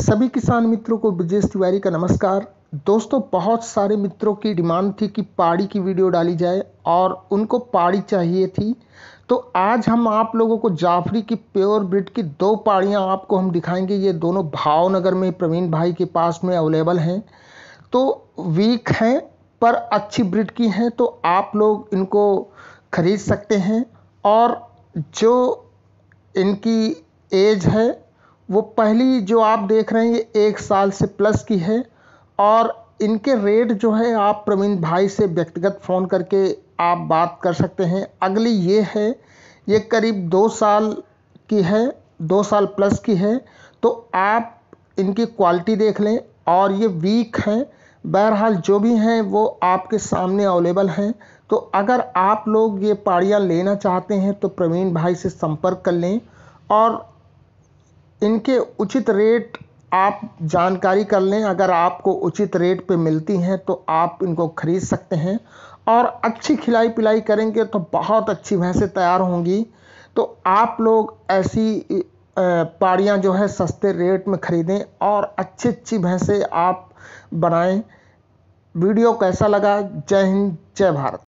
सभी किसान मित्रों को ब्रजेश तिवारी का नमस्कार दोस्तों बहुत सारे मित्रों की डिमांड थी कि पहाड़ी की वीडियो डाली जाए और उनको पहाड़ी चाहिए थी तो आज हम आप लोगों को जाफरी की प्योर ब्रिड की दो पहाड़ियाँ आपको हम दिखाएंगे ये दोनों भावनगर में प्रवीण भाई के पास में अवेलेबल हैं तो वीक हैं पर अच्छी ब्रिड की हैं तो आप लोग इनको ख़रीद सकते हैं और जो इनकी एज है वो पहली जो आप देख रहे हैं ये एक साल से प्लस की है और इनके रेट जो है आप प्रवीण भाई से व्यक्तिगत फ़ोन करके आप बात कर सकते हैं अगली ये है ये करीब दो साल की है दो साल प्लस की है तो आप इनकी क्वालिटी देख लें और ये वीक हैं बहरहाल जो भी हैं वो आपके सामने अवेलेबल हैं तो अगर आप लोग ये पाड़ियाँ लेना चाहते हैं तो प्रवीण भाई से संपर्क कर लें और इनके उचित रेट आप जानकारी कर लें अगर आपको उचित रेट पे मिलती हैं तो आप इनको ख़रीद सकते हैं और अच्छी खिलाई पिलाई करेंगे तो बहुत अच्छी भैंसें तैयार होंगी तो आप लोग ऐसी पाड़ियाँ जो है सस्ते रेट में ख़रीदें और अच्छी अच्छी भैंसें आप बनाएं वीडियो कैसा लगा जय हिंद जय भारत